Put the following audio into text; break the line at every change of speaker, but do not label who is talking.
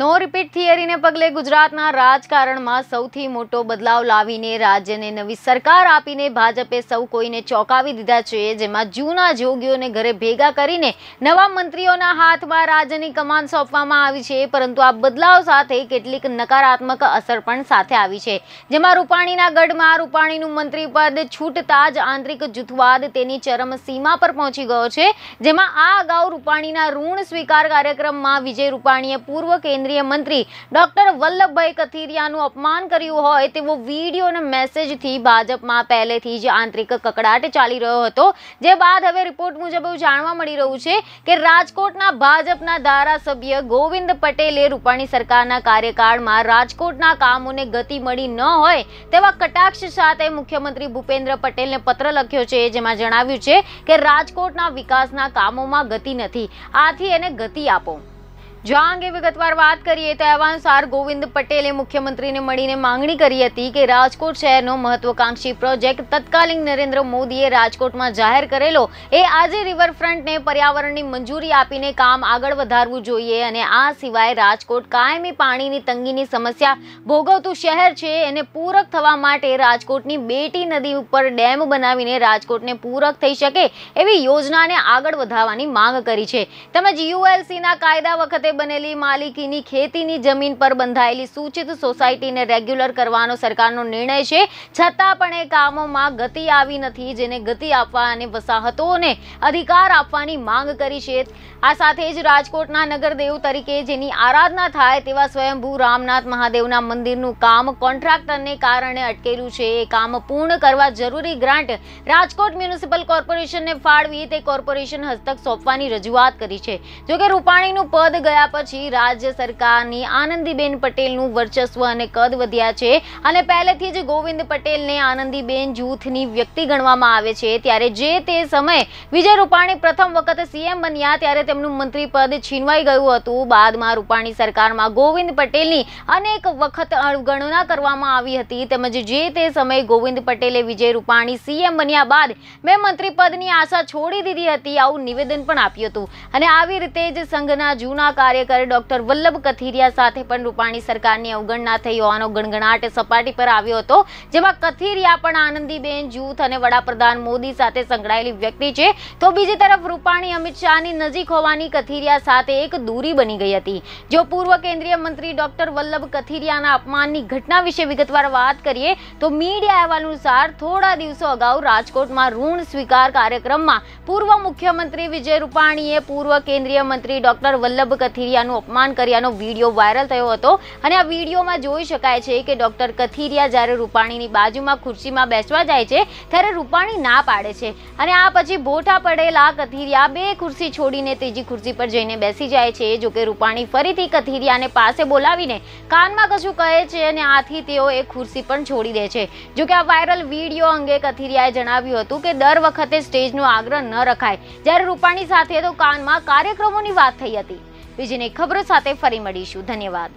નો repeat થિયરીને પગલે ગુજરાતના રાજકારણમાં સૌથી મોટો બદલાવ લાવીને રાજ્યને નવી સરકાર આપીને ભાજપે સૌ કોઈને ચોંકાવી દીધા છે જેમાં જૂના જોગીઓને ઘરે ભેગા કરીને નવા મંત્રીઓના હાથમાં રાજ્યની કમાન સોંપવામાં આવી છે પરંતુ આ બદલાવ સાથે કેટલીક નકારાત્મક અસર પણ સાથે આવી છે જેમાં રૂપાણીના ગઢમાં રૂપાણીનું મંત્રીપદ છૂટતા જ આંતરિક જૂથવાદ તેની ચરમ સીમા પર પહોંચી ગયો છે જેમાં આ અગાઉ રૂપાણીના ઋણ સ્વીકાર કાર્યક્રમમાં વિજય રૂપાણીએ પૂર્વ કેન્દ્રીય મંત્રી ડોક્ટર વલ્લભભાઈ કથિરિયાનું અપમાન કર્યું હોય તેવો વિડીયો અને મેસેજથી ભાજપમાં પહેલેથી જ આંતરિક કકડાટ ચાલી રહ્યો હતો જે બાદ હવે રિપોર્ટ મુજબ એવું જાણવા મળી રહ્યું છે કે રાજકોટના ભાજપના ધારાસભ્ય ગોવિંદ પટેલે રૂપાણી સરકારના કાર્યકાળમાં રાજકોટના કામોને ગતિ મળી ન હોય તેવા કટાક્ષ સાથે મુખ્યમંત્રી ભૂપેન્દ્ર પટેલને પત્ર લખ્યો છે જેમાં જણાવ્યું છે કે રાજકોટના વિકાસના કામોમાં ગતિ નથી આથી એને ગતિ આપો જો આ અંગે વિગતવાર વાત કરીએ તો અહેવાનુસાર ગોવિંદ પટેલે મુખ્યમંત્રીને મળીને માંગણી કરી હતી કે રાજકોટ શહેરનો મહત્વકાંક્ષી પ્રોજેક્ટ તત્કાલીન નરેન્દ્ર મોદીએ રાજકોટમાં જાહેર કરેલો એ આજે રિવરફ્રન્ટને પર્યાવરણની મંજૂરી આપીને કામ આગળ વધારવું જોઈએ અને આ સિવાય રાજકોટ કાયમી પાણીની તંગીની સમસ્યા ભોગવતું શહેર છે એને પૂરક થવા માટે રાજકોટની બેટી નદી ઉપર ડેમ બનાવીને રાજકોટને પૂરક થઈ શકે એવી યોજનાને આગળ વધારવાની માંગ કરી છે તેમજ યુએલસીના કાયદા વખતે ખાતે બનેલી માલિકીની ખેતીની જમીન પર બંધાયેલી સૂચિત સોસાયટીને રેગ્યુલર કરવાનો સરકારનો નિર્ણય છે છતાં પણ એ કામોમાં ગતિ આવી નથી જેને ગતિ આપવા અને વસાહતોને અધિકાર આપવાની માંગ કરી છે આ સાથે જ રાજકોટના નગરદેવ તરીકે જેની આરાધના થાય તેવા સ્વયંભૂ રામનાથ મહાદેવના મંદિરનું કામ કોન્ટ્રાક્ટરને કારણે અટકેલું છે એ કામ પૂર્ણ કરવા જરૂરી ગ્રાન્ટ રાજકોટ મ્યુનિસિપલ કોર્પોરેશનને ફાળવી તે કોર્પોરેશન હસ્તક સોંપવાની રજૂઆત કરી છે જોકે રૂપાણીનું પદ ગયા ગયા પછી રાજ્ય સરકારની આનંદીબેન પટેલનું વર્ચસ્વ અને કદ વધ્યા છે અને પહેલેથી જ ગોવિંદ પટેલને આનંદીબેન જૂથની વ્યક્તિ ગણવામાં આવે છે ત્યારે જે તે સમયે વિજય રૂપાણી પ્રથમ વખત સીએમ બન્યા ત્યારે તેમનું મંત્રી પદ છીનવાઈ ગયું હતું બાદમાં રૂપાણી સરકારમાં ગોવિંદ પટેલની અનેક વખત અવગણના કરવામાં આવી હતી તેમજ જે તે સમયે ગોવિંદ પટેલે વિજય રૂપાણી સીએમ બન્યા બાદ મેં મંત્રી પદની આશા છોડી દીધી હતી આવું નિવેદન પણ આપ્યું હતું અને આવી રીતે જ સંઘના જૂના કાર્ય कार्यक्रम डॉक्टर वल्लभ कठेरिया साथी पण रूपाणी सरकार ने अवघड ना थे योआनो गणगणाटे सपाटी पर आवियो तो जेमा कठेरिया पण आनंदी बेन जूथ અને વડાપ્રધાન મોદી સાથે સંગરાયેલી વ્યક્તિ છે તો બીજી તરફ रूपाણી અમિત ચાની નજીક હોવાની कठेरिया સાથે એક દૂરી બની ગઈ હતી જો પૂર્વ કેન્દ્રીય મંત્રી ડોક્ટર વલ્લભ કઠેરિયાના અપમાનની ઘટના વિશે વિગતવાર વાત કરીએ તો મીડિયા અનુસાર થોડા દિવસો અગાઉ રાજકોટમાં ઋણ સ્વીકાર કાર્યક્રમમાં પૂર્વ મુખ્યમંત્રી વિજય રૂપાણીએ પૂર્વ કેન્દ્રીય મંત્રી ડોક્ટર વલ્લભ કઠે કથિરિયાનું અપમાન કર્યાનો વિડીયો વાયરલ થયો હતો અને આ વિડીયોમાં જોઈ શકાય છે કે ડૉક્ટર કથિરિયા જ્યારે રૂપાણીની બાજુમાં ખુરશીમાં બેસવા જાય છે ત્યારે રૂપાણી ના પાડે છે અને આ પછી ભોઠા પડેલા કથિરિયા બે ખુરશી છોડીને ત્રીજી ખુરશી પર જઈને બેસી જાય છે જોકે રૂપાણી ફરીથી કથિરિયાને પાસે બોલાવીને કાનમાં કશું કહે છે અને આથી તેઓ એ ખુરશી પણ છોડી દે છે જોકે આ વાયરલ વિડીયો અંગે કથિરિયાએ જણાવ્યું હતું કે દર વખતે સ્ટેજનો આગ્રહ ન રખાય જ્યારે રૂપાણી સાથે તો કાનમાં કાર્યક્રમોની વાત થઈ હતી બીજી ખબરો સાથે ફરી મળીશું ધન્યવાદ